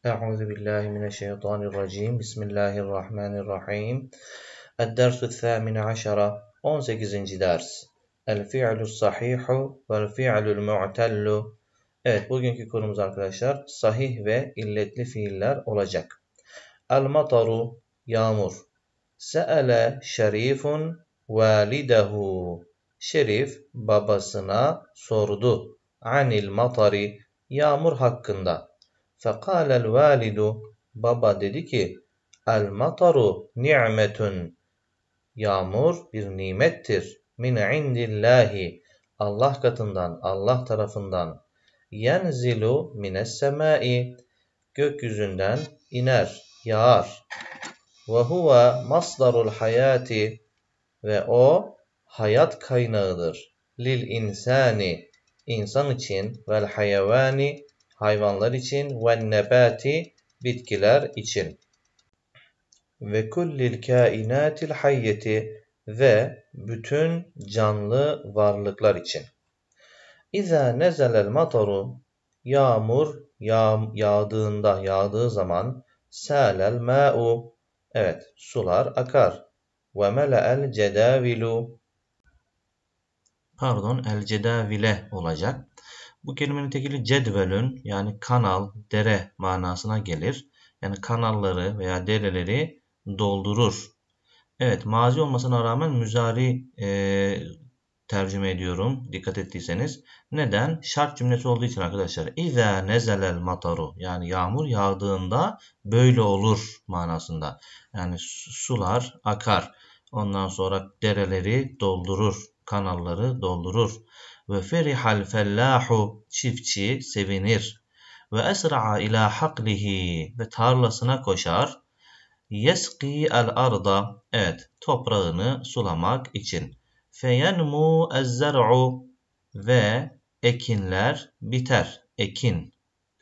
أعوذ بالله من الشيطان الرجيم بسم الله الرحمن الرحيم الدرس الثامن عشر 18. ders el الصحيح sahihu vel-fi'lul mu'tellu Evet bugünkü konumuz arkadaşlar sahih ve illetli fiiller olacak. El-mataru yağmur. Se'ele şerifun validehu. Şerif babasına sordu. Anil matari yağmur hakkında. Fekalel validu baba dedi ki el mataru yağmur bir nimettir min indillahi Allah katından Allah tarafından yenzilu mines semai gökyüzünden iner yağar ve huve masdarul hayati ve o hayat kaynağıdır lil insani insan için vel hayvani hayvanlar için ve nebati bitkiler için ve kullil kainatil hayyeti ve bütün canlı varlıklar için. İza nezelel mataru yağmur yağ, yağdığında yağdığı zaman selel ma'u evet sular akar ve mele'el cedavilu pardon el cedavile olacak bu kelimenin tekili cedvelün yani kanal, dere manasına gelir. Yani kanalları veya dereleri doldurur. Evet mazi olmasına rağmen müzari e, tercüme ediyorum dikkat ettiyseniz. Neden? Şart cümlesi olduğu için arkadaşlar. İza nezelel mataru yani yağmur yağdığında böyle olur manasında. Yani sular akar. Ondan sonra dereleri doldurur, kanalları doldurur. Ve ferihal fellahu çiftçi sevinir. Ve esra'a ila haklihi ve tarlasına koşar. Yeski el arda evet toprağını sulamak için. Feyenmu ezzer'u ve ekinler biter. Ekin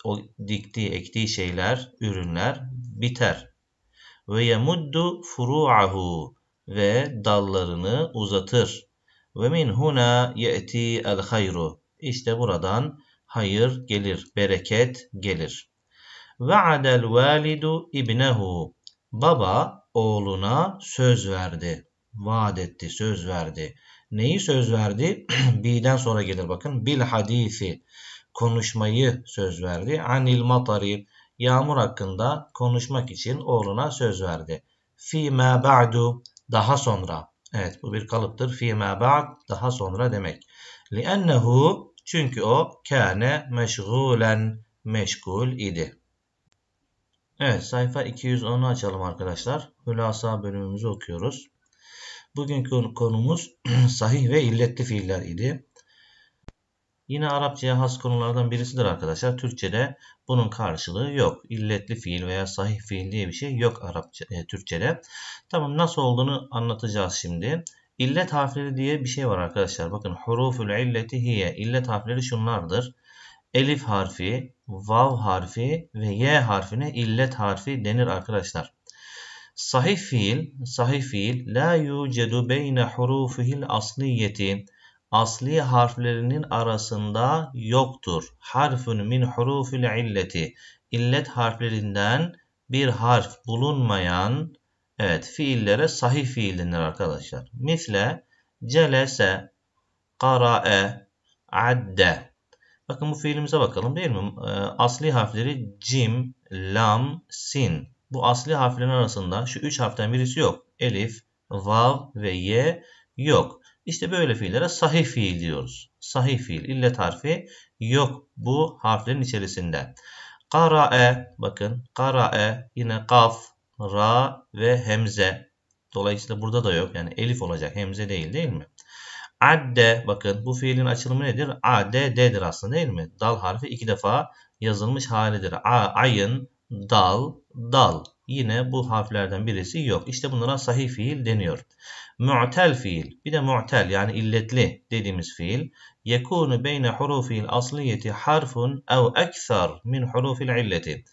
o diktiği ektiği şeyler, ürünler biter. Ve yemuddu furu'ahu ve dallarını uzatır. Ve min huna ye'ti el hayru. İşte buradan hayır gelir, bereket gelir. Ve Ve'adel validu ibnehu. Baba oğluna söz verdi. Vaat etti, söz verdi. Neyi söz verdi? Bi'den sonra gelir bakın. Bil hadisi. Konuşmayı söz verdi. Anil matari. Yağmur hakkında konuşmak için oğluna söz verdi. Fi ma ba'du. Daha sonra. Evet bu bir kalıptır. Fîmâ ba'd daha sonra demek. Li'ennehu çünkü o kâne meşgulen meşgul idi. Evet sayfa 210'u açalım arkadaşlar. Hülasa bölümümüzü okuyoruz. Bugünkü konumuz sahih ve illetli fiiller idi. Yine Arapçaya has konulardan birisidir arkadaşlar. Türkçede bunun karşılığı yok. İlletli fiil veya sahih fiil diye bir şey yok Arapça, e, Türkçede. Tamam nasıl olduğunu anlatacağız şimdi. İllet harfleri diye bir şey var arkadaşlar. Bakın huruful illeti hiye. İllet harfleri şunlardır. Elif harfi, vav harfi ve y harfine illet harfi denir arkadaşlar. Sahih fiil, sahih fiil la yucedu beyne hurufihil asliyeti asli harflerinin arasında yoktur. Harfün min hurufil illeti. İllet harflerinden bir harf bulunmayan evet fiillere sahih fiil denir arkadaşlar. Misle celese, karae, adde. Bakın bu fiilimize bakalım değil mi? Ee, asli harfleri cim, lam, sin. Bu asli harflerin arasında şu üç harften birisi yok. Elif, vav ve ye yok. İşte böyle fiillere sahih fiil diyoruz. Sahih fiil, illet harfi yok bu harflerin içerisinde. Kara'e, bakın kara'e yine kaf, ra ve hemze. Dolayısıyla burada da yok. Yani elif olacak, hemze değil değil mi? Adde, bakın bu fiilin açılımı nedir? Ade, ddir aslında değil mi? Dal harfi iki defa yazılmış halidir. A, ayın, dal, dal. Yine bu harflerden birisi yok. İşte bunlara sahih fiil deniyor mu'tel fiil bir de mu'tel yani illetli dediğimiz fiil yekunu beyne hurufil asliyeti harfun ev ekser min hurufil illeti.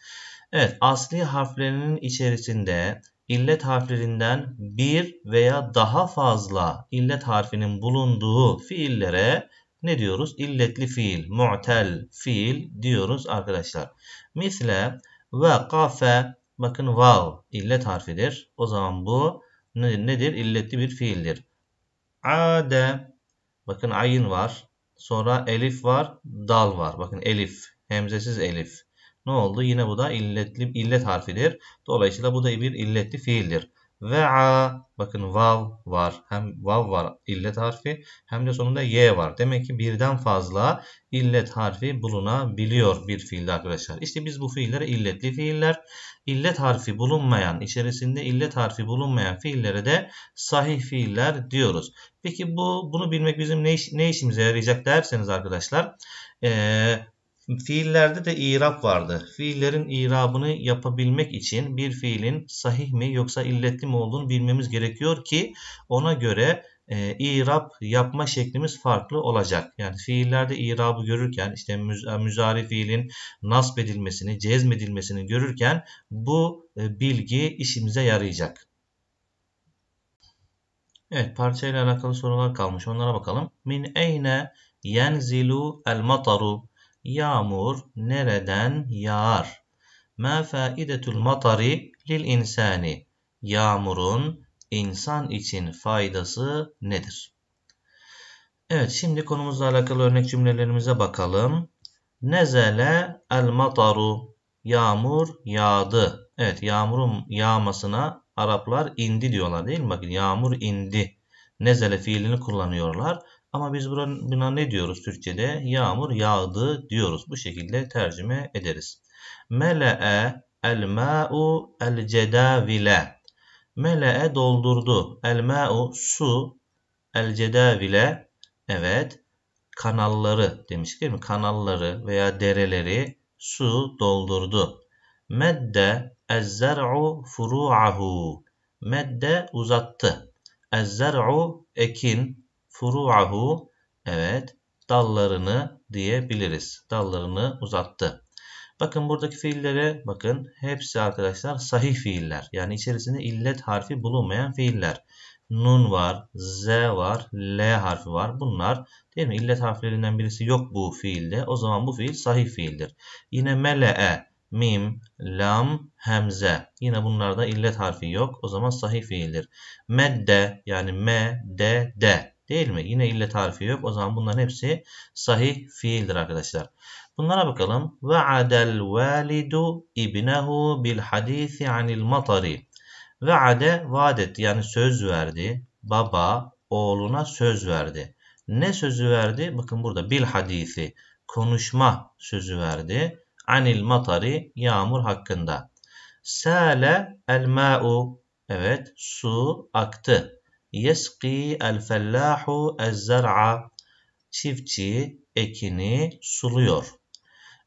Evet asli harflerinin içerisinde illet harflerinden bir veya daha fazla illet harfinin bulunduğu fiillere ne diyoruz? İlletli fiil, mu'tel fiil diyoruz arkadaşlar. Misle ve kafe bakın vav illet harfidir. O zaman bu nedir? nedir? İlletli bir fiildir. Ade bakın ayın var. Sonra elif var, dal var. Bakın elif, hemzesiz elif. Ne oldu? Yine bu da illetli illet harfidir. Dolayısıyla bu da bir illetli fiildir. Ve'a bakın vav var. Hem vav var illet harfi hem de sonunda y var. Demek ki birden fazla illet harfi bulunabiliyor bir fiilde arkadaşlar. İşte biz bu fiillere illetli fiiller, illet harfi bulunmayan, içerisinde illet harfi bulunmayan fiillere de sahih fiiller diyoruz. Peki bu bunu bilmek bizim ne, iş, ne işimize yarayacak derseniz arkadaşlar. Ee, Fiillerde de irab vardı. Fiillerin irabını yapabilmek için bir fiilin sahih mi yoksa illetli mi olduğunu bilmemiz gerekiyor ki ona göre e, irab yapma şeklimiz farklı olacak. Yani fiillerde irabı görürken işte e, müzari fiilin nasp edilmesini, cezmedilmesini görürken bu e, bilgi işimize yarayacak. Evet parçayla alakalı sorular kalmış. Onlara bakalım. Min eyne yenzilu el mataru Yağmur nereden yağar? Ma faidetul matari lil insani? Yağmurun insan için faydası nedir? Evet şimdi konumuzla alakalı örnek cümlelerimize bakalım. Nezele el mataru. Yağmur yağdı. Evet yağmurun yağmasına Araplar indi diyorlar değil mi? Bakın yağmur indi. Nezele fiilini kullanıyorlar. Ama biz buranın, buna ne diyoruz Türkçe'de? Yağmur yağdı diyoruz. Bu şekilde tercüme ederiz. Mele'e el ma'u el cedavile. Mele'e doldurdu. El ma'u su. El cedavile. Evet. Kanalları demiş değil mi? Kanalları veya dereleri su doldurdu. Medde ezzer'u furu'ahu. Medde uzattı. Ezzer'u ekin furu'ahu evet dallarını diyebiliriz. Dallarını uzattı. Bakın buradaki fiillere bakın hepsi arkadaşlar sahih fiiller. Yani içerisinde illet harfi bulunmayan fiiller. Nun var, Z var, L harfi var. Bunlar değil mi? İllet harflerinden birisi yok bu fiilde. O zaman bu fiil sahih fiildir. Yine mele'e, mim, lam, hemze. Yine bunlarda illet harfi yok. O zaman sahih fiildir. Medde yani me, de, de. Değil mi? Yine ille tarifi yok. O zaman bunların hepsi sahih fiildir arkadaşlar. Bunlara bakalım. Ve'adel validu ibnehu bil hadisi anil matari. Ve'ade vaad etti. Yani söz verdi. Baba oğluna söz verdi. Ne sözü verdi? Bakın burada bil hadisi. Konuşma sözü verdi. Anil matari yağmur hakkında. Sale el ma'u. Evet su aktı. Yeski el fellahu ez zer'a. Çiftçi ekini suluyor.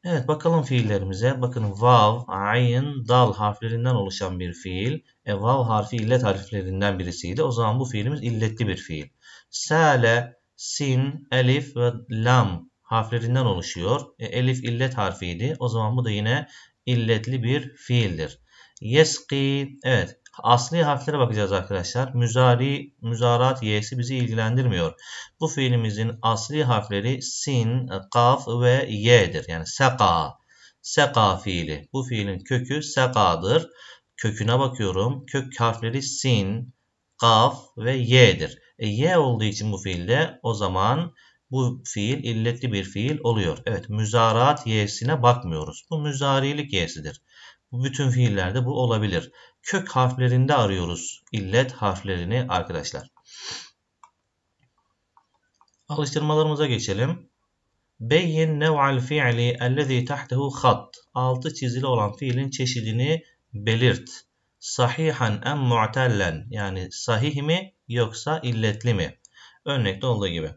Evet bakalım fiillerimize. Bakın vav, ayn, dal harflerinden oluşan bir fiil. E, vav harfi illet harflerinden birisiydi. O zaman bu fiilimiz illetli bir fiil. Sale, sin, elif ve lam harflerinden oluşuyor. E, elif illet harfiydi. O zaman bu da yine illetli bir fiildir. Yeski, evet Asli harflere bakacağız arkadaşlar. Müzari, müzarat y'si bizi ilgilendirmiyor. Bu fiilimizin asli harfleri sin, kaf ve y'dir. Yani seka, seka fiili. Bu fiilin kökü sekadır. Köküne bakıyorum. Kök harfleri sin, kaf ve y'dir. E, y olduğu için bu fiilde o zaman bu fiil illetli bir fiil oluyor. Evet Müzarat y'sine bakmıyoruz. Bu müzarilik y'sidir. Bu bütün fiillerde bu olabilir kök harflerinde arıyoruz illet harflerini arkadaşlar. Alıştırmalarımıza geçelim. Beyin nev'al fi'li ellezî tahtehu khat Altı çizili olan fiilin çeşidini belirt. Sahihan en mu'tellen. Yani sahih mi yoksa illetli mi? Örnekte olduğu gibi.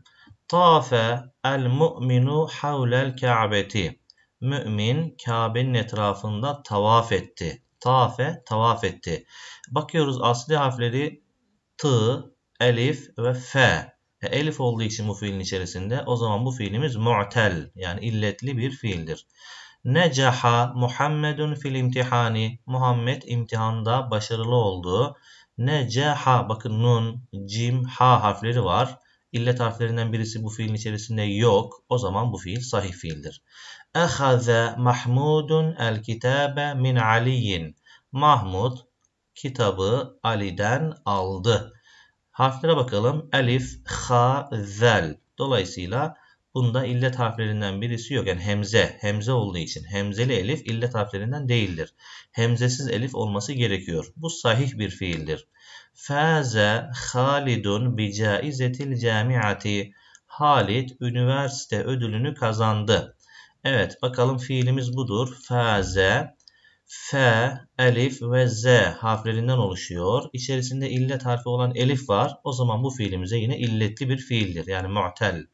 Tafe el mu'minu havlel ka'beti. Mümin Kabe'nin etrafında tavaf etti. Tafe tavaf etti. Bakıyoruz asli harfleri t, elif ve f. E, elif olduğu için bu fiilin içerisinde o zaman bu fiilimiz mu'tel yani illetli bir fiildir. Necaha Muhammedun fil imtihani. Muhammed imtihanda başarılı oldu. Necaha bakın nun, cim, ha harfleri var illet harflerinden birisi bu fiilin içerisinde yok. O zaman bu fiil sahih fiildir. Ehaze Mahmudun el kitabe min Aliyin. Mahmud kitabı Ali'den aldı. Harflere bakalım. Elif, ha, zel. Dolayısıyla bunda illet harflerinden birisi yok. Yani hemze, hemze olduğu için. Hemzeli elif illet harflerinden değildir. Hemzesiz elif olması gerekiyor. Bu sahih bir fiildir. Faze Halidun bi caizetil camiati. Halid üniversite ödülünü kazandı. Evet bakalım fiilimiz budur. Faze F, elif ve z harflerinden oluşuyor. İçerisinde illet harfi olan elif var. O zaman bu fiilimize yine illetli bir fiildir. Yani mu'tel.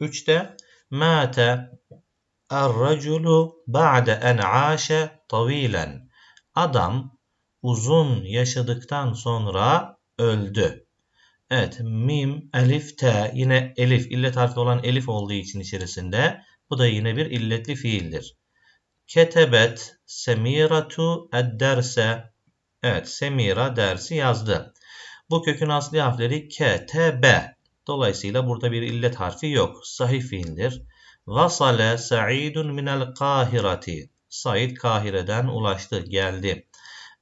3'te mâte er-raculu ba'de en âşe tavilen. Adam uzun yaşadıktan sonra öldü. Evet mim, elif, te yine elif illet harfi olan elif olduğu için içerisinde bu da yine bir illetli fiildir. Ketebet semiratu edderse Evet semira dersi yazdı. Bu kökün asli harfleri ketebe. Dolayısıyla burada bir illet harfi yok. Sahih fiildir. Vasale sa'idun minel kahirati. Said Kahire'den ulaştı, geldi.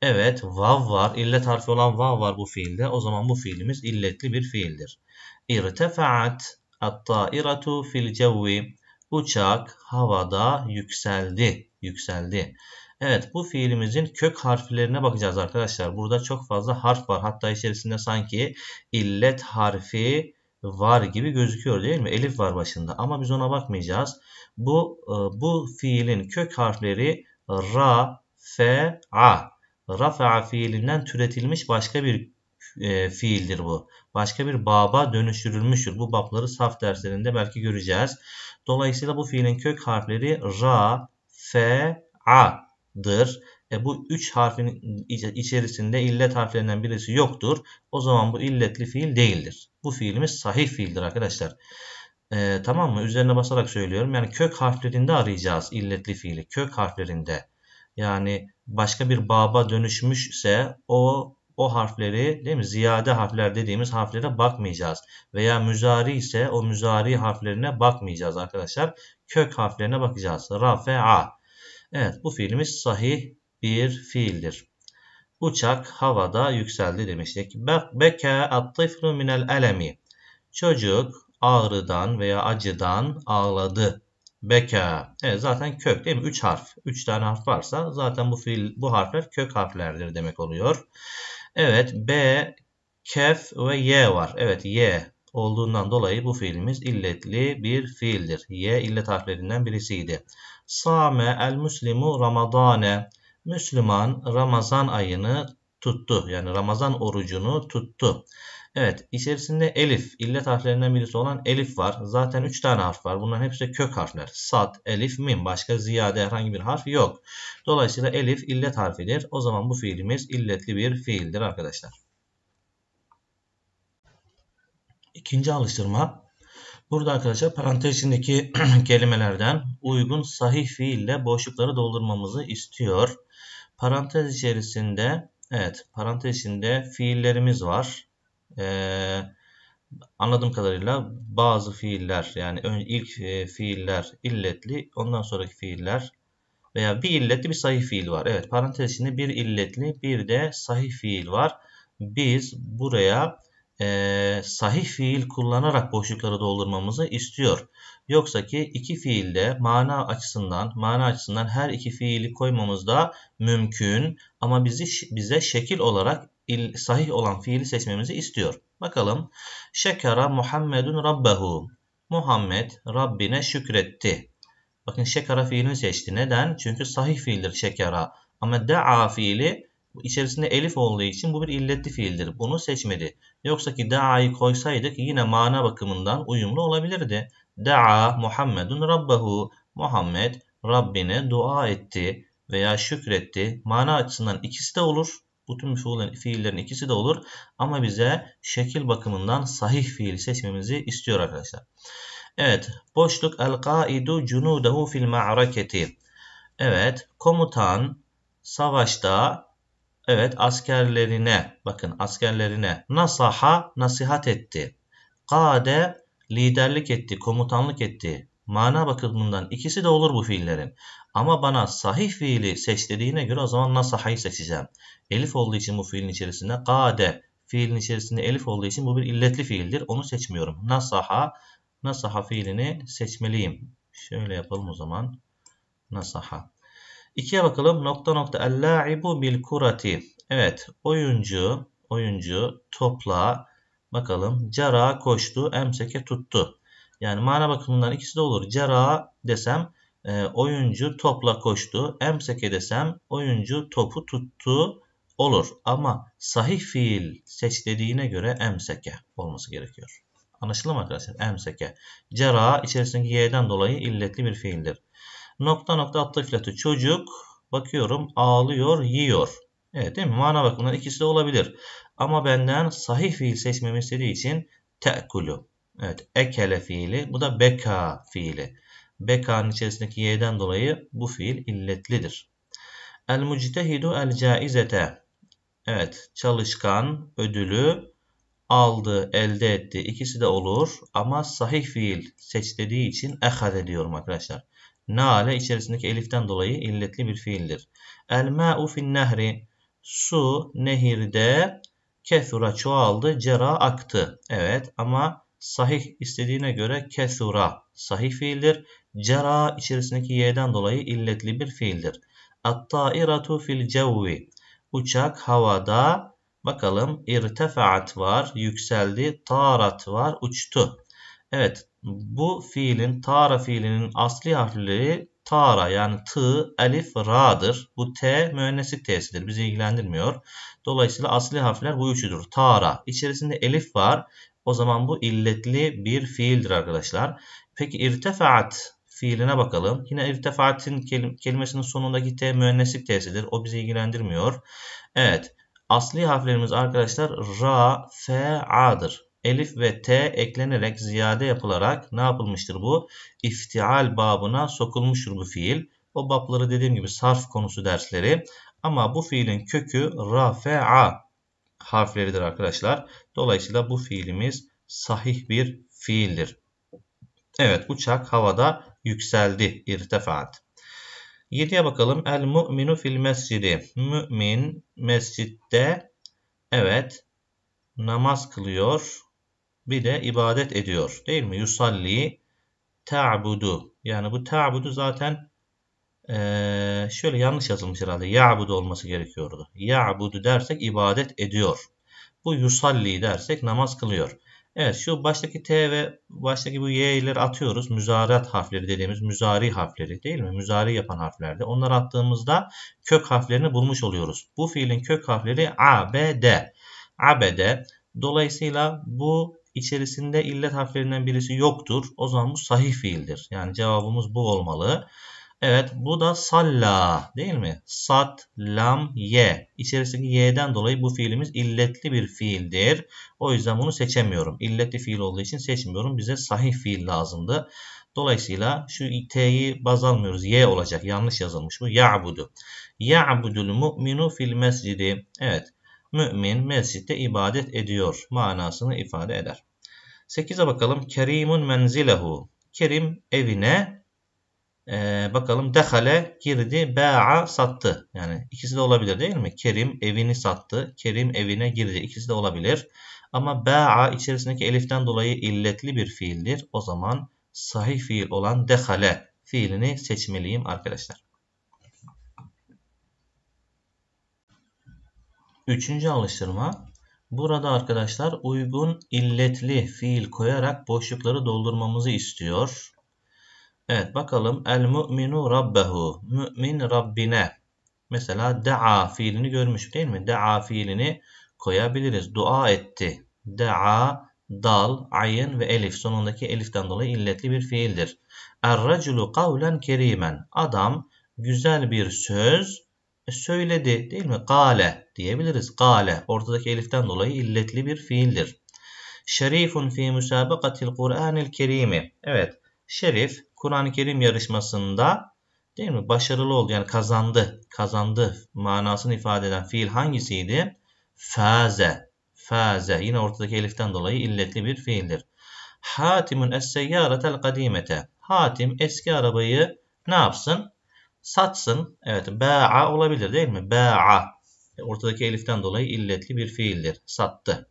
Evet vav var. İllet harfi olan vav var bu fiilde. O zaman bu fiilimiz illetli bir fiildir. İrtefaat at-tairatu fil cevvi. Uçak havada yükseldi. Yükseldi. Evet bu fiilimizin kök harflerine bakacağız arkadaşlar. Burada çok fazla harf var. Hatta içerisinde sanki illet harfi var gibi gözüküyor değil mi? Elif var başında ama biz ona bakmayacağız. Bu e, bu fiilin kök harfleri ra, fe, a. Rafa'a fiilinden türetilmiş başka bir e, fiildir bu. Başka bir baba dönüştürülmüştür. Bu babları saf derslerinde belki göreceğiz. Dolayısıyla bu fiilin kök harfleri ra, fe, a'dır. E bu üç harfin içerisinde illet harflerinden birisi yoktur. O zaman bu illetli fiil değildir. Bu fiilimiz sahih fiildir arkadaşlar. E, tamam mı? Üzerine basarak söylüyorum. Yani kök harflerinde arayacağız illetli fiili. Kök harflerinde. Yani başka bir baba dönüşmüşse o o harfleri değil mi? Ziyade harfler dediğimiz harflere bakmayacağız. Veya müzari ise o müzari harflerine bakmayacağız arkadaşlar. Kök harflerine bakacağız. Rafa'a. Evet bu fiilimiz sahih bir fiildir. Uçak havada yükseldi demiştik. Beke at-tiflu minel elemi. Çocuk ağrıdan veya acıdan ağladı Beka. Evet zaten kök değil mi? 3 harf. 3 tane harf varsa zaten bu fiil bu harfler kök harflerdir demek oluyor. Evet B, kef ve y var. Evet y olduğundan dolayı bu fiilimiz illetli bir fiildir. Y illet harflerinden birisiydi. Same el muslimu ramadane. Müslüman Ramazan ayını tuttu. Yani Ramazan orucunu tuttu. Evet içerisinde elif illet harflerinden birisi olan elif var. Zaten 3 tane harf var. Bunların hepsi kök harfler. Sat, elif, Min. Başka ziyade herhangi bir harf yok. Dolayısıyla elif illet harfidir. O zaman bu fiilimiz illetli bir fiildir arkadaşlar. İkinci alıştırma. Burada arkadaşlar parantez içindeki kelimelerden uygun sahih fiille boşlukları doldurmamızı istiyor. Parantez içerisinde evet parantez içinde fiillerimiz var e, anladığım kadarıyla bazı fiiller yani ön, ilk e, fiiller illetli ondan sonraki fiiller veya bir illetli bir sahih fiil var. Evet parantez içinde bir illetli bir de sahih fiil var. Biz buraya e, sahih fiil kullanarak boşlukları doldurmamızı istiyor. Yoksa ki iki fiilde mana açısından mana açısından her iki fiili koymamız da mümkün ama bizi bize şekil olarak il, sahih olan fiili seçmemizi istiyor. Bakalım. Şekara Muhammedun Rabbehu. Muhammed Rabbine şükretti. Bakın şekara fiilini seçti. Neden? Çünkü sahih fiildir şekara. Ama da'a fiili içerisinde elif olduğu için bu bir illetli fiildir. Bunu seçmedi. Yoksa ki da'ayı koysaydık yine mana bakımından uyumlu olabilirdi. Da'a Muhammedun Rabbehu. Muhammed Rabbine dua etti veya şükretti. Mana açısından ikisi de olur. Bu tüm fiillerin, ikisi de olur. Ama bize şekil bakımından sahih fiil seçmemizi istiyor arkadaşlar. Evet. Boşluk el-kaidu cunudehu fil ma'raketi. Evet. Komutan savaşta evet askerlerine bakın askerlerine nasaha nasihat etti. Kade liderlik etti, komutanlık etti. Mana bakımından ikisi de olur bu fiillerin. Ama bana sahih fiili seçtiğine göre o zaman nasahayı seçeceğim. Elif olduğu için bu fiilin içerisinde kade fiilin içerisinde elif olduğu için bu bir illetli fiildir. Onu seçmiyorum. Nasaha nasaha fiilini seçmeliyim. Şöyle yapalım o zaman. Nasaha. İkiye bakalım. Nokta nokta. El-la'ibu bil kurati. Evet. Oyuncu, oyuncu topla bakalım. Cara koştu. Emseke tuttu. Yani mana bakımından ikisi de olur. Cara desem ee, oyuncu topla koştu. Emseke desem oyuncu topu tuttu olur. Ama sahih fiil seçtiğine dediğine göre emseke olması gerekiyor. Anlaşıldı mı arkadaşlar? Emseke. Cera içerisindeki y'den dolayı illetli bir fiildir. Nokta nokta attıfletü. Çocuk bakıyorum ağlıyor yiyor. Evet değil mi? Mana bakımından ikisi de olabilir. Ama benden sahih fiil seçmemi istediği için te'kulu. Evet ekele fiili. Bu da beka fiili. BK'nın içerisindeki y'den dolayı bu fiil illetlidir. El muctehidu el caizete. Evet çalışkan ödülü aldı, elde etti. İkisi de olur ama sahih fiil seç dediği için ehad ediyorum arkadaşlar. Nale içerisindeki eliften dolayı illetli bir fiildir. El ma'u fin nehri. Su nehirde kethura çoğaldı, cera aktı. Evet ama sahih istediğine göre kesura sahih fiildir. Cera içerisindeki y'den dolayı illetli bir fiildir. At-ta'iratu fil cevvi. Uçak havada bakalım irtefaat var, yükseldi, tarat var, uçtu. Evet bu fiilin tara fiilinin asli harfleri tara yani tı, elif, ra'dır. Bu t müennesi t'sidir. Bizi ilgilendirmiyor. Dolayısıyla asli harfler bu üçüdür. Tara. İçerisinde elif var o zaman bu illetli bir fiildir arkadaşlar. Peki irtefaat fiiline bakalım. Yine irtefaatin kelimesinin sonundaki T mühendislik T'sidir. O bizi ilgilendirmiyor. Evet. Asli harflerimiz arkadaşlar Ra, F, A'dır. Elif ve T eklenerek ziyade yapılarak ne yapılmıştır bu? İftial babına sokulmuştur bu fiil. O babları dediğim gibi sarf konusu dersleri. Ama bu fiilin kökü Ra, F, A harfleridir arkadaşlar. Dolayısıyla bu fiilimiz sahih bir fiildir. Evet uçak havada yükseldi. İrtefaat. 7'ye bakalım. El mu'minu fil mescidi. Mü'min mescitte evet namaz kılıyor. Bir de ibadet ediyor. Değil mi? Yusalli ta'budu. Yani bu ta'budu zaten ee, şöyle yanlış yazılmış herhalde. Ya'budu olması gerekiyordu. Ya'budu dersek ibadet ediyor. Bu yusalli dersek namaz kılıyor. Evet şu baştaki T ve baştaki bu Y'leri atıyoruz. Müzarat harfleri dediğimiz müzari harfleri değil mi? Müzari yapan harflerde. Onları attığımızda kök harflerini bulmuş oluyoruz. Bu fiilin kök harfleri A, B, D. A, B, D. Dolayısıyla bu içerisinde illet harflerinden birisi yoktur. O zaman bu sahih fiildir. Yani cevabımız bu olmalı. Evet bu da salla değil mi? Sat, lam, ye. İçerisindeki ye'den dolayı bu fiilimiz illetli bir fiildir. O yüzden bunu seçemiyorum. İlletli fiil olduğu için seçmiyorum. Bize sahih fiil lazımdı. Dolayısıyla şu t'yi baz almıyoruz. Ye olacak. Yanlış yazılmış bu. Ya'budu. Ya'budul mu'minu fil mescidi. Evet. Mümin mescitte ibadet ediyor. Manasını ifade eder. 8'e bakalım. Kerimun menzilehu. Kerim evine ee, bakalım dehale girdi, ba'a sattı. Yani ikisi de olabilir değil mi? Kerim evini sattı, Kerim evine girdi. Ikisi de olabilir. Ama ba'a içerisindeki eliften dolayı illetli bir fiildir. O zaman sahih fiil olan dehale fiilini seçmeliyim arkadaşlar. Üçüncü alıştırma. Burada arkadaşlar uygun illetli fiil koyarak boşlukları doldurmamızı istiyor. Evet bakalım. El mu'minu rabbehu. Mü'min Rabbine. Mesela da'a fiilini görmüş değil mi? Da'a fiilini koyabiliriz. Dua etti. Da'a, dal, ayın ve elif. Sonundaki eliften dolayı illetli bir fiildir. Er-raculu kavlen kerimen. Adam güzel bir söz söyledi değil mi? Kale diyebiliriz. Kale ortadaki eliften dolayı illetli bir fiildir. Şerifun fi müsabakatil Kur'anil kerimi. Evet. Şerif Kur'an-ı Kerim yarışmasında değil mi başarılı oldu yani kazandı kazandı manasını ifade eden fiil hangisiydi? Faze. Faze. Yine ortadaki eliften dolayı illetli bir fiildir. Hatimun es-seyyaratel kadimete. Hatim eski arabayı ne yapsın? Satsın. Evet. Ba'a olabilir değil mi? Ba'a. E, ortadaki eliften dolayı illetli bir fiildir. Sattı.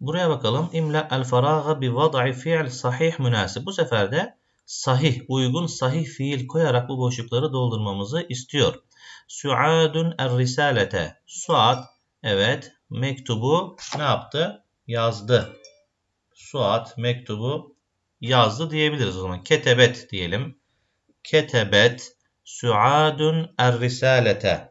Buraya bakalım. İmla el faraga bi vad'i fiil sahih münasip. Bu sefer de sahih, uygun sahih fiil koyarak bu boşlukları doldurmamızı istiyor. Suadun er risalete. Suad evet mektubu ne yaptı? Yazdı. Suat mektubu yazdı diyebiliriz o zaman. Ketebet diyelim. Ketebet Suadun er risalete.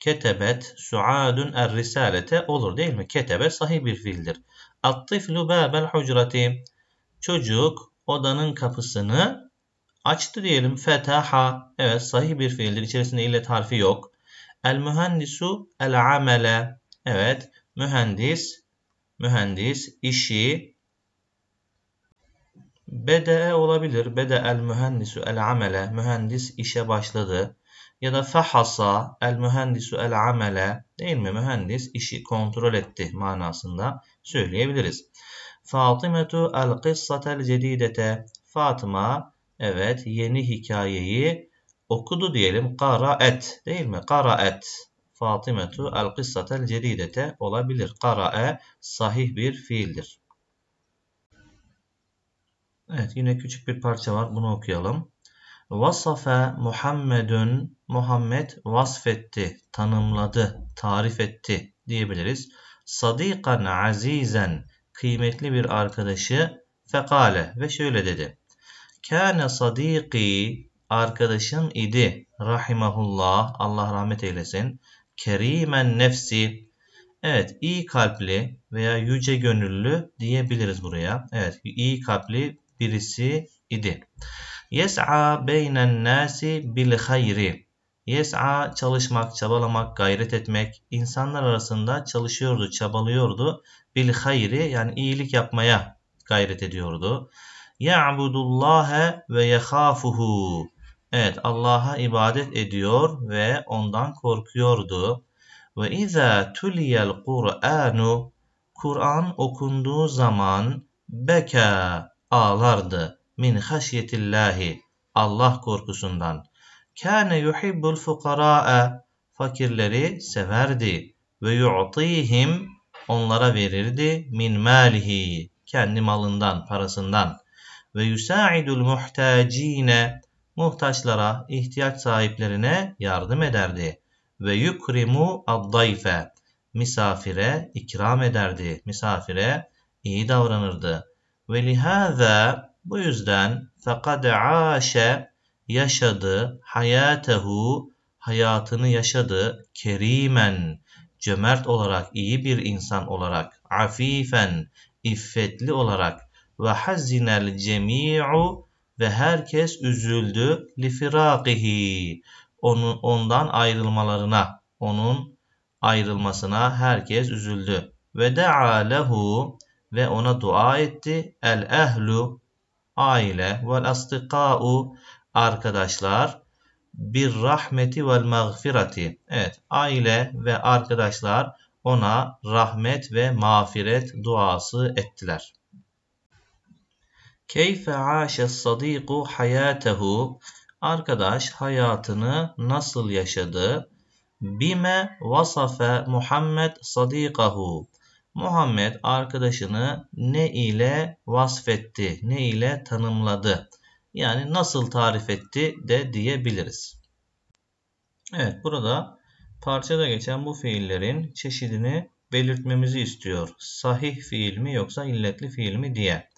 Ketebet suadun er risalete olur değil mi? Ketebet sahih bir fiildir. Attiflu babel hucrati. Çocuk odanın kapısını açtı diyelim. Fetaha. Evet sahih bir fiildir. İçerisinde illet harfi yok. El mühendisu el amele. Evet mühendis mühendis işi Bede'e olabilir. Bede el mühendisu el amele. Mühendis işe başladı ya da fahasa el mühendisu el amele değil mi mühendis işi kontrol etti manasında söyleyebiliriz. Fatimetu el kıssatel cedidete Fatıma evet yeni hikayeyi okudu diyelim. Karaet değil mi? Karaet. Fatimetu el kıssatel cedidete olabilir. Karae sahih bir fiildir. Evet yine küçük bir parça var. Bunu okuyalım. Vasafe Muhammedun Muhammed vasfetti, tanımladı, tarif etti diyebiliriz. Sadikan azizen kıymetli bir arkadaşı fekale ve şöyle dedi. Kâne sadiki arkadaşım idi rahimahullah Allah rahmet eylesin. Kerimen nefsi Evet iyi kalpli veya yüce gönüllü diyebiliriz buraya. Evet iyi kalpli birisi idi. Yes'a beynen nasi bil hayri. Yes'a çalışmak, çabalamak, gayret etmek. insanlar arasında çalışıyordu, çabalıyordu. Bil hayri yani iyilik yapmaya gayret ediyordu. Ya'budullaha ve yekhafuhu. Evet Allah'a ibadet ediyor ve ondan korkuyordu. Ve izâ tuliyel Kur'anu. Kur'an okunduğu zaman beka ağlardı min haşyetillahi Allah korkusundan. Kâne yuhibbul fukarâe fakirleri severdi ve yu'tihim onlara verirdi min malihi kendi malından parasından ve yusaidul muhtacine muhtaçlara ihtiyaç sahiplerine yardım ederdi ve yukrimu addayfe misafire ikram ederdi misafire iyi davranırdı ve lihaza bu yüzden fakat aşe yaşadı hayatehu hayatını yaşadı kerimen cömert olarak iyi bir insan olarak afifen iffetli olarak ve hazinel cemi'u ve herkes üzüldü li onun ondan ayrılmalarına onun ayrılmasına herkes üzüldü ve daa lehu ve ona dua etti el ehlu aile vel astika'u arkadaşlar bir rahmeti vel mağfirati. Evet aile ve arkadaşlar ona rahmet ve mağfiret duası ettiler. Keyfe aşe sadiku hayatehu Arkadaş hayatını nasıl yaşadı? Bime vasafe Muhammed sadikahu Muhammed arkadaşını ne ile vasfetti, ne ile tanımladı? Yani nasıl tarif etti de diyebiliriz. Evet burada parçada geçen bu fiillerin çeşidini belirtmemizi istiyor. Sahih fiil mi yoksa illetli fiil mi diye.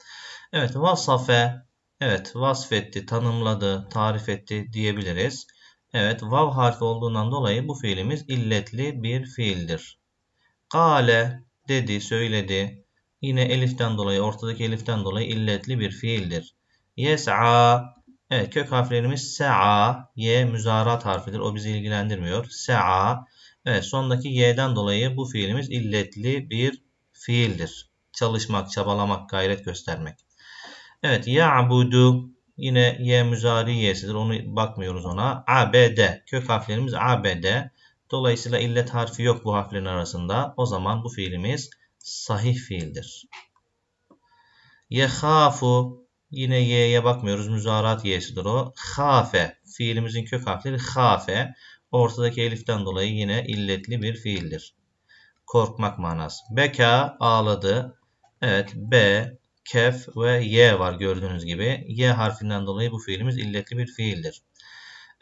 Evet vasafe, evet vasfetti, tanımladı, tarif etti diyebiliriz. Evet vav harfi olduğundan dolayı bu fiilimiz illetli bir fiildir. Kale, dedi, söyledi. Yine eliften dolayı, ortadaki eliften dolayı illetli bir fiildir. Yes'a. Evet kök harflerimiz se'a. Y müzarat harfidir. O bizi ilgilendirmiyor. Se'a. Evet sondaki y'den dolayı bu fiilimiz illetli bir fiildir. Çalışmak, çabalamak, gayret göstermek. Evet ya'budu. Yine y müzari y'sidir. Onu bakmıyoruz ona. Abd. Kök harflerimiz abd. Dolayısıyla illet harfi yok bu harflerin arasında. O zaman bu fiilimiz sahih fiildir. Yehafu yine y'ye bakmıyoruz. Müzarat y'sidir o. Hafe fiilimizin kök harfleri hafe. Ortadaki eliften dolayı yine illetli bir fiildir. Korkmak manası. Beka ağladı. Evet B, kef ve y var gördüğünüz gibi. Y harfinden dolayı bu fiilimiz illetli bir fiildir.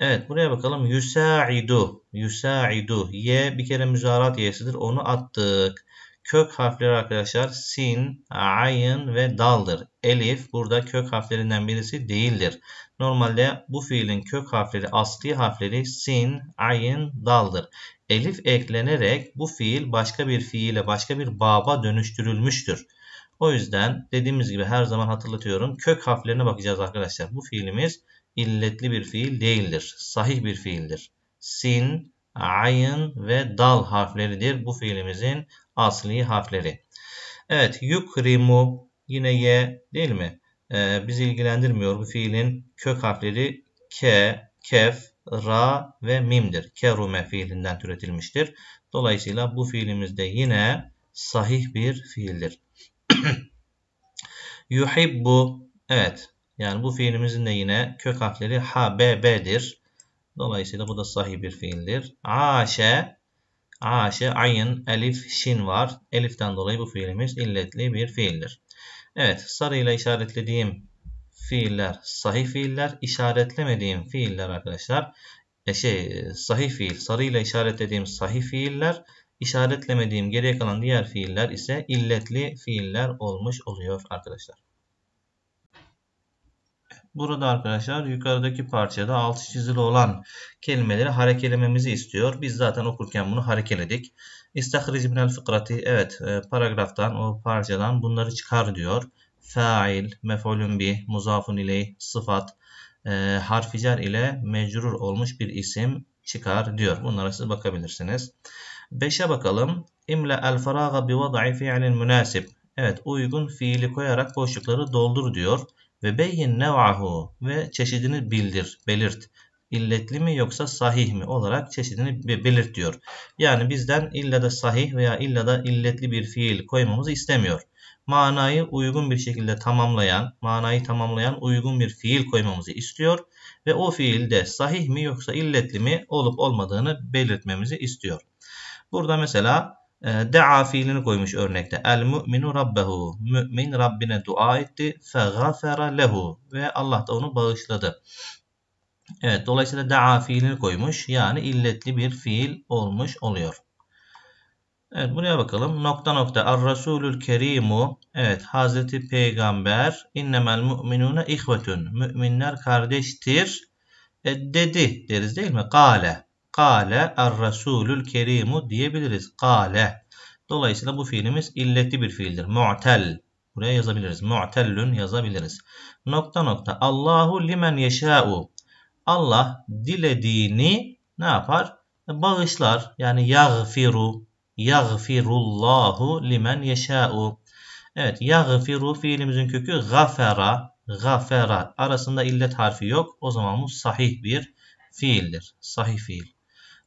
Evet buraya bakalım. Yusaidu. Yusaidu. Y bir kere müzarat y'sidir. Onu attık. Kök harfleri arkadaşlar sin, ayın ve daldır. Elif burada kök harflerinden birisi değildir. Normalde bu fiilin kök harfleri, asli harfleri sin, ayın, daldır. Elif eklenerek bu fiil başka bir fiile, başka bir baba dönüştürülmüştür. O yüzden dediğimiz gibi her zaman hatırlatıyorum. Kök harflerine bakacağız arkadaşlar. Bu fiilimiz illetli bir fiil değildir. Sahih bir fiildir. Sin, ayın ve dal harfleridir bu fiilimizin asli harfleri. Evet yukrimu yine ye değil mi? Ee, bizi ilgilendirmiyor bu fiilin kök harfleri ke, kef, ra ve mimdir. Kerume fiilinden türetilmiştir. Dolayısıyla bu fiilimizde yine sahih bir fiildir. Yuhibbu evet yani bu fiilimizin de yine kök harfleri H, B, B'dir. Dolayısıyla bu da sahih bir fiildir. Aşe, aşe, ayın, elif, şin var. Eliften dolayı bu fiilimiz illetli bir fiildir. Evet, sarıyla işaretlediğim fiiller sahih fiiller, işaretlemediğim fiiller arkadaşlar e şey sahih fiil, sarıyla işaretlediğim sahih fiiller, işaretlemediğim geriye kalan diğer fiiller ise illetli fiiller olmuş oluyor arkadaşlar. Burada arkadaşlar yukarıdaki parçada altı çizili olan kelimeleri harekelememizi istiyor. Biz zaten okurken bunu harekeledik. İstahric minel fıkrati evet e, paragraftan o parçadan bunları çıkar diyor. Fail, mef'ulün bi, muzafun ileyh, sıfat, e, harficer ile mecrur olmuş bir isim çıkar diyor. Bunlara siz bakabilirsiniz. 5'e bakalım. İmle el faraga bi vada'i fi'lin münasip. Evet uygun fiili koyarak boşlukları doldur diyor. Ve beyin nev'ahu ve çeşidini bildir, belirt. İlletli mi yoksa sahih mi olarak çeşidini belirt diyor. Yani bizden illa da sahih veya illa da illetli bir fiil koymamızı istemiyor. Manayı uygun bir şekilde tamamlayan, manayı tamamlayan uygun bir fiil koymamızı istiyor ve o fiilde sahih mi yoksa illetli mi olup olmadığını belirtmemizi istiyor. Burada mesela ee, dea fiilini koymuş örnekte. El müminu rabbehu. Mü'min Rabbine dua etti. Fe gafere lehu. Ve Allah da onu bağışladı. Evet dolayısıyla dea fiilini koymuş. Yani illetli bir fiil olmuş oluyor. Evet buraya bakalım. Nokta nokta. Ar-Rasulül Kerimu. Evet Hazreti Peygamber. İnnemel mu'minune ihvetun. Müminler kardeştir. E, dedi deriz değil mi? Gale. Kale er rasulül kerimu diyebiliriz. Kale. Dolayısıyla bu fiilimiz illetli bir fiildir. Mu'tel. Buraya yazabiliriz. Mu'tellün yazabiliriz. Nokta nokta. Allahu limen yeşâ'u. Allah dilediğini ne yapar? Bağışlar. Yani yagfiru. Yagfirullahu limen yeşâ'u. Evet. Yagfiru fiilimizin kökü gafera. Gafera. Arasında illet harfi yok. O zaman bu sahih bir fiildir. Sahih fiil.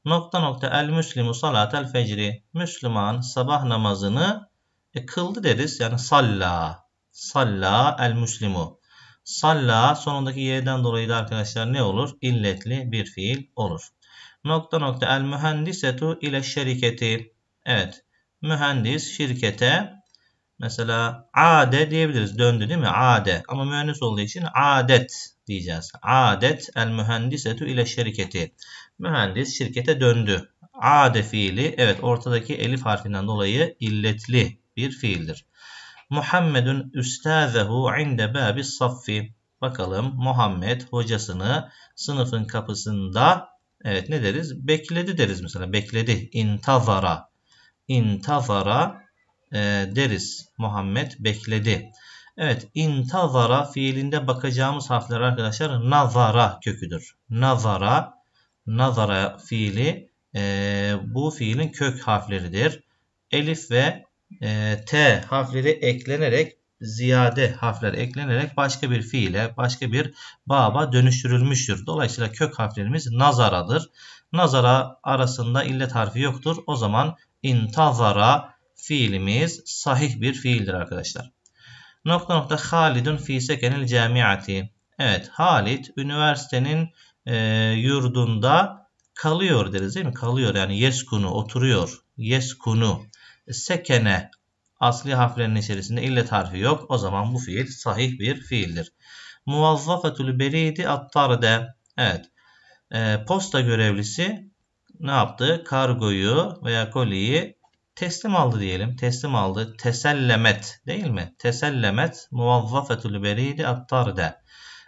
Nokta nokta el müslimu salat el fecri. Müslüman sabah namazını e, kıldı deriz. Yani salla. Salla el müslimu. Salla sonundaki y'den dolayı da arkadaşlar ne olur? İlletli bir fiil olur. Nokta nokta el mühendisetu ile şirketi. Evet. Mühendis şirkete mesela ade diyebiliriz. Döndü değil mi? Ade. Ama mühendis olduğu için adet diyeceğiz. Adet el mühendisetu ile şirketi. Mühendis şirkete döndü. Ade fiili evet ortadaki elif harfinden dolayı illetli bir fiildir. Muhammedun üstazehu inde babi saffi. Bakalım Muhammed hocasını sınıfın kapısında evet ne deriz? Bekledi deriz mesela. Bekledi. İntazara. İntazara e, deriz. Muhammed bekledi. Evet intazara fiilinde bakacağımız harfler arkadaşlar nazara köküdür. Nazara nazara fiili e, bu fiilin kök harfleridir. Elif ve e, T harfleri eklenerek ziyade harfler eklenerek başka bir fiile, başka bir baba dönüştürülmüştür. Dolayısıyla kök harflerimiz nazaradır. Nazara arasında illet harfi yoktur. O zaman intazara fiilimiz sahih bir fiildir arkadaşlar. Nokta nokta Halidun fi sekenil camiati. Evet halid üniversitenin e, yurdunda kalıyor deriz değil mi? Kalıyor yani yeskunu oturuyor. Yeskunu. Sekene asli harflerin içerisinde illet harfi yok. O zaman bu fiil sahih bir fiildir. Muvazzafetul beridi attarde. Evet. E, posta görevlisi ne yaptı? Kargoyu veya koliyi teslim aldı diyelim. Teslim aldı. Tesellemet değil mi? Tesellemet muvazzafetul beridi attarde.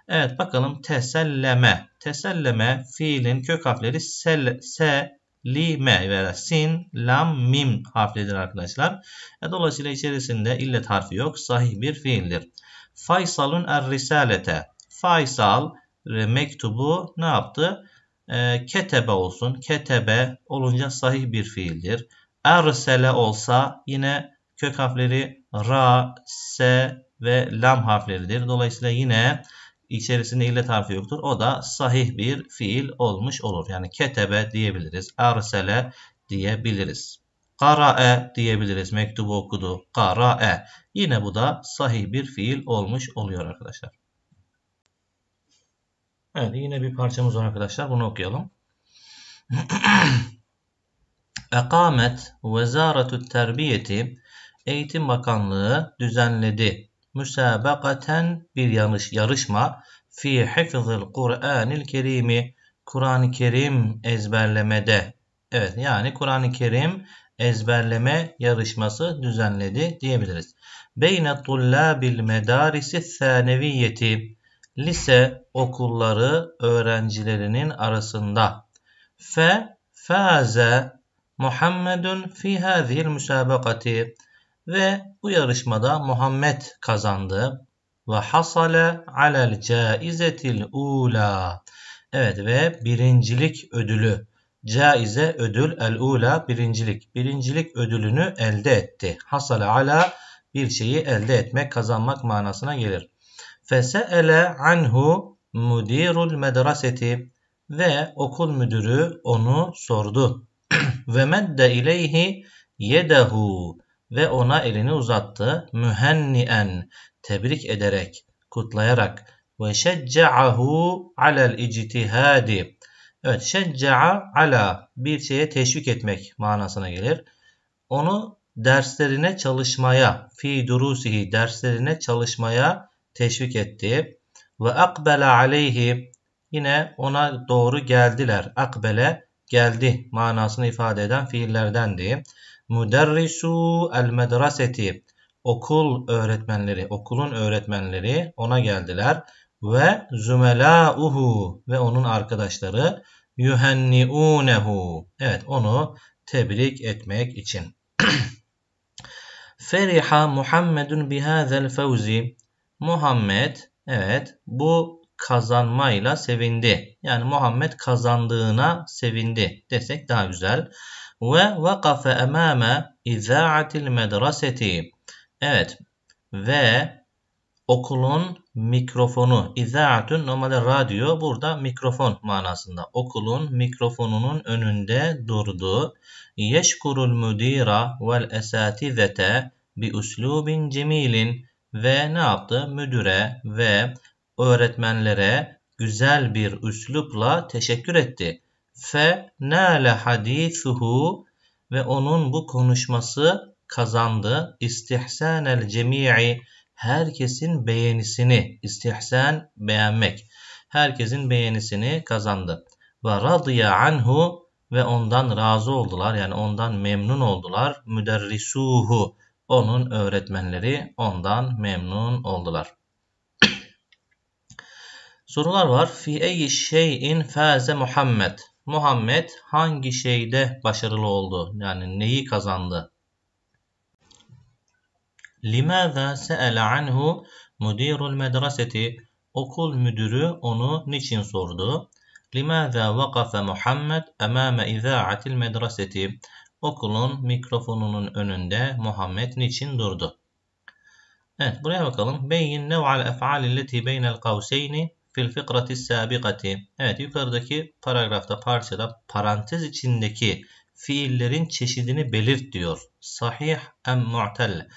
Evet bakalım teselleme. Teselleme fiilin kök harfleri sel, se, li, me veya sin, lam, mim harfleridir arkadaşlar. E, dolayısıyla içerisinde illet harfi yok. Sahih bir fiildir. Faysalun er risalete. Faysal mektubu ne yaptı? E, ketebe olsun. Ketebe olunca sahih bir fiildir. Ersele olsa yine kök harfleri ra, se ve lam harfleridir. Dolayısıyla yine içerisinde illet harfi yoktur. O da sahih bir fiil olmuş olur. Yani ketebe diyebiliriz. Ersele diyebiliriz. Karae diyebiliriz. Mektubu okudu. Karae. Yine bu da sahih bir fiil olmuş oluyor arkadaşlar. Evet yine bir parçamız var arkadaşlar. Bunu okuyalım. Ekamet Vezaretü Terbiyeti Eğitim Bakanlığı düzenledi. Müsabakaten bir yarış, yarışma fi hifzil Kur'anil Kerimi Kur'an-ı Kerim ezberlemede. Evet yani Kur'an-ı Kerim ezberleme yarışması düzenledi diyebiliriz. Beyne tullabil medarisi saneviyeti lise okulları öğrencilerinin arasında fe faze Muhammedun fi hazihil müsabakati ve bu yarışmada Muhammed kazandı. Ve hasale alel caizetil ula. Evet ve birincilik ödülü. Caize ödül el ula birincilik. Birincilik ödülünü elde etti. Hasale ala bir şeyi elde etmek, kazanmak manasına gelir. Fese'ele anhu müdirul medreseti ve okul müdürü onu sordu ve medde ileyhi yedehu ve ona elini uzattı mühennien tebrik ederek kutlayarak ve şeccahu alel ictihadi Evet şecca'a ala bir şeye teşvik etmek manasına gelir. Onu derslerine çalışmaya fi durusihi derslerine çalışmaya teşvik etti. Ve akbele aleyhi yine ona doğru geldiler. Akbele geldi manasını ifade eden fiillerdendi. Müderrisu el medraseti okul öğretmenleri, okulun öğretmenleri ona geldiler ve uhu ve onun arkadaşları yuhenniunehu. Evet onu tebrik etmek için. Feriha Muhammedun bihazel fevzi. Muhammed evet bu kazanmayla sevindi. Yani Muhammed kazandığına sevindi desek daha güzel. Ve vakafe emame izaatil medreseti. Evet ve okulun mikrofonu. İzaatun normalde radyo burada mikrofon manasında. Okulun mikrofonunun önünde durdu. Yeşkurul müdira vel esatizete bi uslubin cemilin ve ne yaptı? Müdüre ve öğretmenlere güzel bir üslupla teşekkür etti. Fe nâle hadîthuhu ve onun bu konuşması kazandı. el cemî'i herkesin beğenisini, istihsan beğenmek, herkesin beğenisini kazandı. Ve radiya anhu ve ondan razı oldular yani ondan memnun oldular. Müderrisuhu onun öğretmenleri ondan memnun oldular. Sorular var. Fi eyyi şeyin feze Muhammed. Muhammed hangi şeyde başarılı oldu? Yani neyi kazandı? Limaza se'ele anhu müdirul medreseti. Okul müdürü onu niçin sordu? Limaza vakafe Muhammed emame izaatil medreseti. Okulun mikrofonunun önünde Muhammed niçin durdu? Evet buraya bakalım. Beyin nev'al ef'alilleti beynel kavseyni fil fikrati sabikati. Evet yukarıdaki paragrafta parçada parantez içindeki fiillerin çeşidini belirt diyor. Sahih em mu'tel.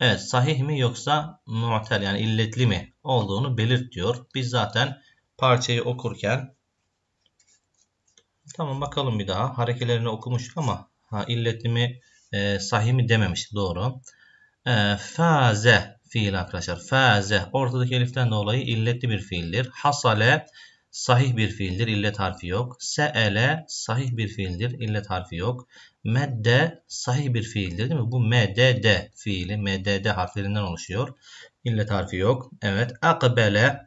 Evet sahih mi yoksa mu'tel yani illetli mi olduğunu belirt diyor. Biz zaten parçayı okurken tamam bakalım bir daha harekelerini okumuştuk ama ha, illetli mi e, sahih mi dememiş doğru. E, faze fiil arkadaşlar. Feze ortadaki eliften dolayı illetli bir fiildir. Hasale sahih bir fiildir. illet harfi yok. Se'ele sahih bir fiildir. illet harfi yok. Medde sahih bir fiildir değil mi? Bu medede fiili. Medede harflerinden oluşuyor. İllet harfi yok. Evet. Akbele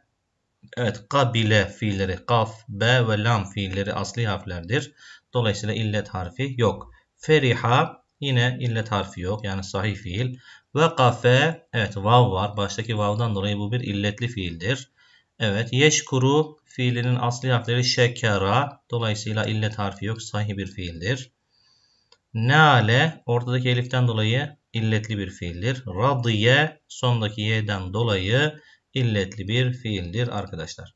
Evet kabile fiilleri kaf, b ve lam fiilleri asli harflerdir. Dolayısıyla illet harfi yok. Feriha Yine illet harfi yok. Yani sahih fiil. Ve kafe. Evet vav var. Baştaki vavdan dolayı bu bir illetli fiildir. Evet yeşkuru fiilinin asli harfleri şekera. Dolayısıyla illet harfi yok. Sahih bir fiildir. neale ortadaki eliften dolayı illetli bir fiildir. Radiye sondaki y'den dolayı illetli bir fiildir arkadaşlar.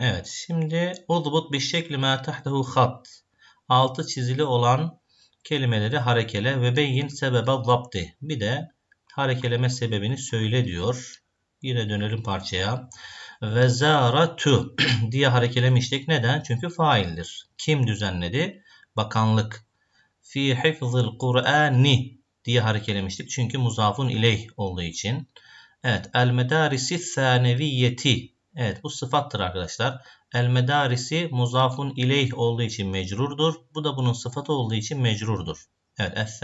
Evet şimdi uzbut bir şekli ma tahtahu hat. Altı çizili olan kelimeleri harekele ve beyin sebebe zapti. Bir de harekeleme sebebini söyle diyor. Yine dönelim parçaya. Ve zaratu diye harekelemiştik. Neden? Çünkü faildir. Kim düzenledi? Bakanlık. Fi hifzil Kur'ani diye harekelemiştik. Çünkü muzafun ileyh olduğu için. Evet. El medarisi saneviyeti Evet bu sıfattır arkadaşlar. El medarisi muzafun ileyh olduğu için mecrurdur. Bu da bunun sıfatı olduğu için mecrurdur. Evet es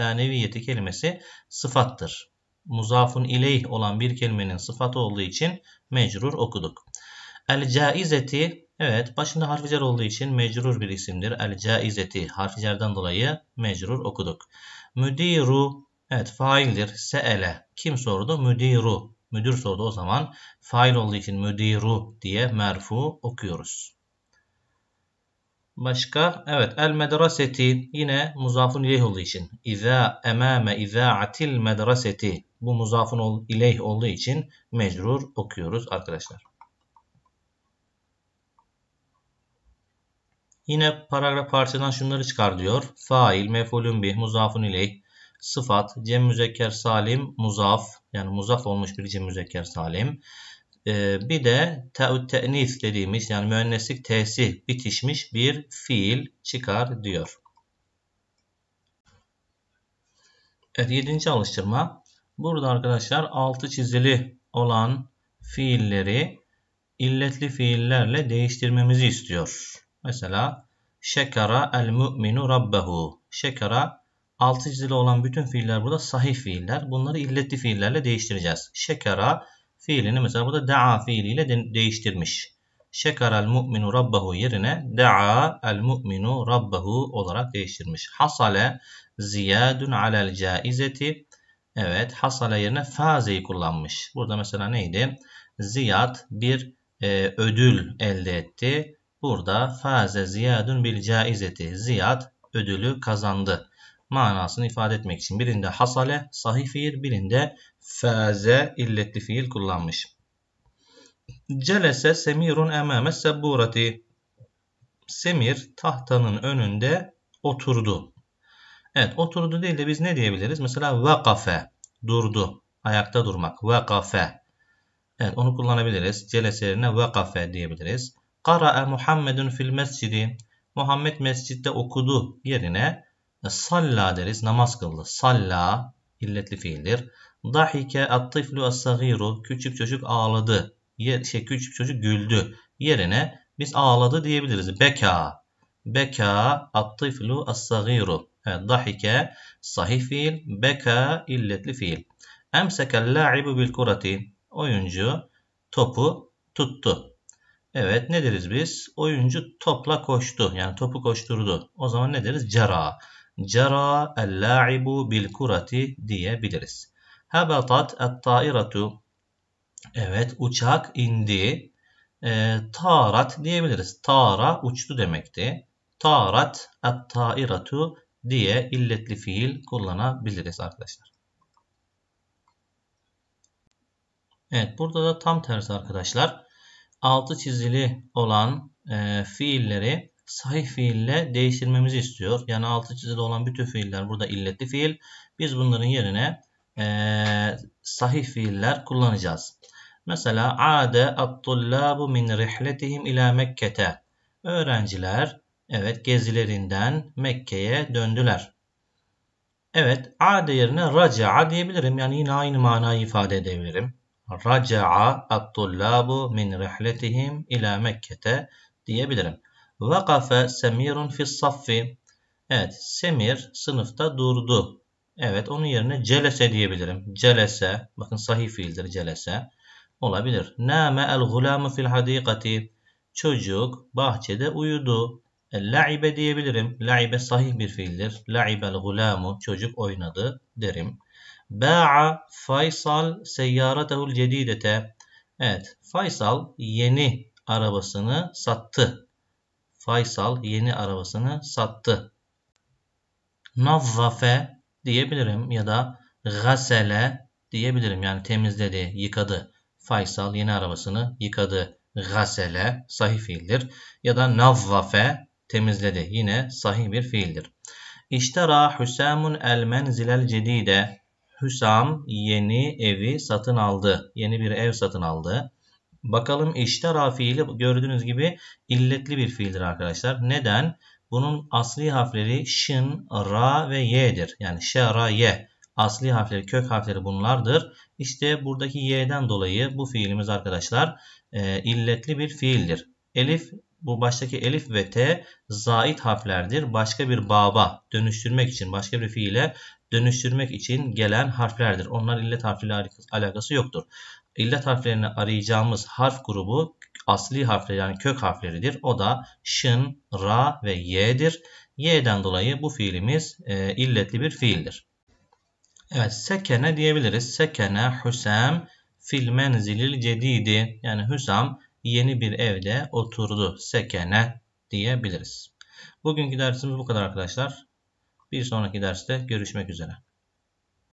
kelimesi sıfattır. Muzafun ileyh olan bir kelimenin sıfatı olduğu için mecrur okuduk. El caizeti evet başında harficer olduğu için mecrur bir isimdir. El caizeti harficerden dolayı mecrur okuduk. Müdiru evet faildir. Seele kim sordu? Müdiru Müdür sordu o zaman fail olduğu için müdiru diye merfu okuyoruz. Başka evet el medreseti yine muzafun ileyh olduğu için iza emame izaatil medreseti bu muzafun ileyh olduğu için mecrur okuyoruz arkadaşlar. Yine paragraf parçadan şunları çıkar diyor. Fail, mefulün bih, muzafun ileyh, sıfat, cem müzekker salim, muzaf yani muzaf olmuş bir cem müzekker salim. Ee, bir de te'ud dediğimiz yani müenneslik tesih bitişmiş bir fiil çıkar diyor. Evet yedinci alıştırma. Burada arkadaşlar altı çizili olan fiilleri illetli fiillerle değiştirmemizi istiyor. Mesela şekara el müminu rabbehu. Şekara Altı çizili olan bütün fiiller burada sahih fiiller. Bunları illetli fiillerle değiştireceğiz. Şekara fiilini mesela burada da'a fiiliyle de değiştirmiş. Şekaral mu'minu rabbahu yerine da'a el mu'minu rabbahu olarak değiştirmiş. Hasale ziyadun alel caizeti. Evet hasale yerine fazeyi kullanmış. Burada mesela neydi? Ziyad bir e, ödül elde etti. Burada faze ziyadun bil caizeti. Ziyad ödülü kazandı manasını ifade etmek için birinde hasale sahih fiil birinde faze illetli fiil kullanmış. Celese semirun emame sebburati. Semir tahtanın önünde oturdu. Evet oturdu değil de biz ne diyebiliriz? Mesela vakafe durdu. Ayakta durmak. Vakafe. Evet onu kullanabiliriz. Celese yerine vakafe diyebiliriz. Kara'a Muhammedun fil mescidi. Muhammed mescitte okudu yerine e, salla deriz. Namaz kıldı. Salla illetli fiildir. Dahike at-tiflu as-sagiru. Küçük çocuk ağladı. Yer, şey, küçük çocuk güldü. Yerine biz ağladı diyebiliriz. Beka. Beka at-tiflu as-sagiru. Evet, dahike sahih fiil. Beka illetli fiil. Emseke la'ibu bil kurati. Oyuncu topu tuttu. Evet ne deriz biz? Oyuncu topla koştu. Yani topu koşturdu. O zaman ne deriz? Cara. Cera el-la'ibu bil kurati diyebiliriz. Habatat et-tairatu. Evet uçak indi. E, tarat diyebiliriz. Tara uçtu demekti. Tarat et-tairatu diye illetli fiil kullanabiliriz arkadaşlar. Evet burada da tam tersi arkadaşlar. Altı çizili olan e, fiilleri sahih fiille değiştirmemizi istiyor. Yani altı çizili olan bütün fiiller burada illetli fiil. Biz bunların yerine e, sahih fiiller kullanacağız. Mesela ade at-tullabu min rihletihim ila Mekke'te. Öğrenciler evet gezilerinden Mekke'ye döndüler. Evet ade yerine raca'a diyebilirim. Yani yine aynı manayı ifade edebilirim. Raca'a at-tullabu min rihletihim ila Mekke'te diyebilirim. Vakafe Semirun fis saffi. Evet Semir sınıfta durdu. Evet onun yerine celese diyebilirim. Celese bakın sahih fiildir celese olabilir. Name el gulamu fil hadikati. Çocuk bahçede uyudu. E, laibe diyebilirim. Laibe sahih bir fiildir. Laibel gulamu çocuk oynadı derim. Ba'a Faysal seyyaratehul cedidete. Evet Faysal yeni arabasını sattı Faysal yeni arabasını sattı. Navvafe diyebilirim ya da gasele diyebilirim. Yani temizledi, yıkadı. Faysal yeni arabasını yıkadı. Gasele sahih fiildir. Ya da navvafe temizledi. Yine sahih bir fiildir. İştera Hüsamun el menzilel cedide. Hüsam yeni evi satın aldı. Yeni bir ev satın aldı. Bakalım iştara fiili gördüğünüz gibi illetli bir fiildir arkadaşlar. Neden? Bunun asli harfleri şın, ra ve ye'dir. Yani şe, ra, ye. Asli harfleri, kök harfleri bunlardır. İşte buradaki ye'den dolayı bu fiilimiz arkadaşlar e, illetli bir fiildir. Elif, bu baştaki elif ve t zait harflerdir. Başka bir baba dönüştürmek için, başka bir fiile dönüştürmek için gelen harflerdir. Onlar illet harfiyle alakası yoktur illet harflerini arayacağımız harf grubu asli harfler yani kök harfleridir. O da şın, ra ve y'dir. Y'den dolayı bu fiilimiz e, illetli bir fiildir. Evet sekene diyebiliriz. Sekene Hüsem fil menzilil cedidi. Yani Hüsam yeni bir evde oturdu. Sekene diyebiliriz. Bugünkü dersimiz bu kadar arkadaşlar. Bir sonraki derste görüşmek üzere.